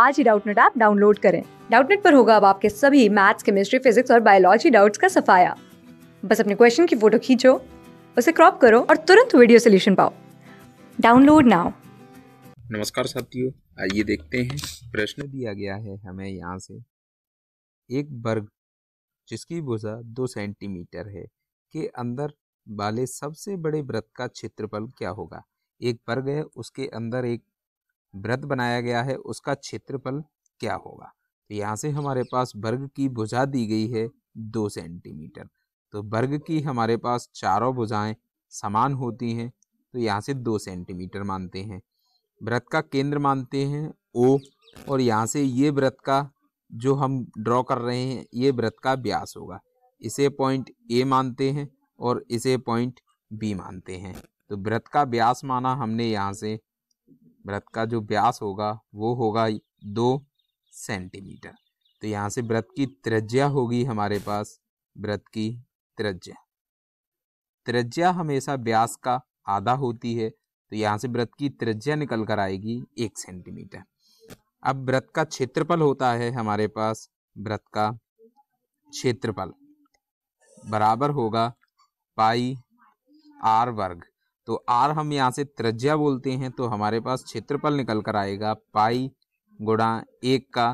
आज ही Doubtnut app download करें डाउटनेट पर होगा अब आपके सभी मैथ्स केमिस्ट्री फिजिक्स और बायोलॉजी डाउट्स का सफाया बस अपने क्वेश्चन की फोटो खींचो उसे क्रॉप करो और तुरंत वीडियो सोल्यूशन पाओ डाउनलोड नाउ नमस्कार साथियों आइए देखते हैं प्रश्न दिया गया है हमें यहाँ से एक वर्ग जिसकी भुजा दो सेंटीमीटर है के अंदर वाले सबसे बड़े व्रत का क्षेत्रफल क्या होगा एक वर्ग है उसके अंदर एक वृत्त बनाया गया है उसका क्षेत्रफल क्या होगा तो यहाँ से हमारे पास वर्ग की भुजा दी गई है दो सेंटीमीटर तो वर्ग की हमारे पास चारों भुजाएं समान होती हैं तो यहाँ से दो सेंटीमीटर मानते हैं व्रत का केंद्र मानते हैं ओ और यहाँ से ये व्रत का जो हम ड्रॉ कर रहे हैं ये व्रत का व्यास होगा इसे पॉइंट ए मानते हैं और इसे पॉइंट बी मानते हैं तो व्रत का व्यास माना हमने यहाँ से व्रत का जो व्यास होगा वो होगा दो सेंटीमीटर तो यहाँ से व्रत की त्रिज्या होगी हमारे पास व्रत की त्रिज्या त्रिज्या हमेशा व्यास का आधा होती है तो यहाँ से व्रत की त्रिज्या निकल कर आएगी एक सेंटीमीटर अब व्रत का क्षेत्रफल होता है हमारे पास व्रत का क्षेत्रफल बराबर होगा पाई आर वर्ग तो आर हम यहाँ से त्रिज्या बोलते हैं तो हमारे पास क्षेत्रफल निकल कर आएगा पाई गुणा एक का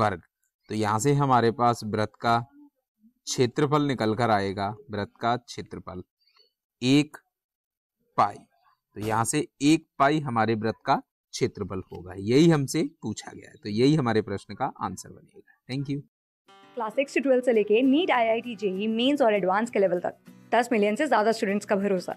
वर्ग तो यहाँ से हमारे पास व्रत का क्षेत्रफल निकल कर आएगा व्रत का क्षेत्रफल एक पाई तो यहाँ से एक पाई हमारे व्रत का क्षेत्रफल होगा यही हमसे पूछा गया है तो यही हमारे प्रश्न का आंसर बनेगा थैंक यू क्लास सिक्स से ट्वेल्थ से लेके NEET I I T JEE mains और एडवांस के लेवल तक दस मिलियन से ज्यादा स्टूडेंट्स का भरोसा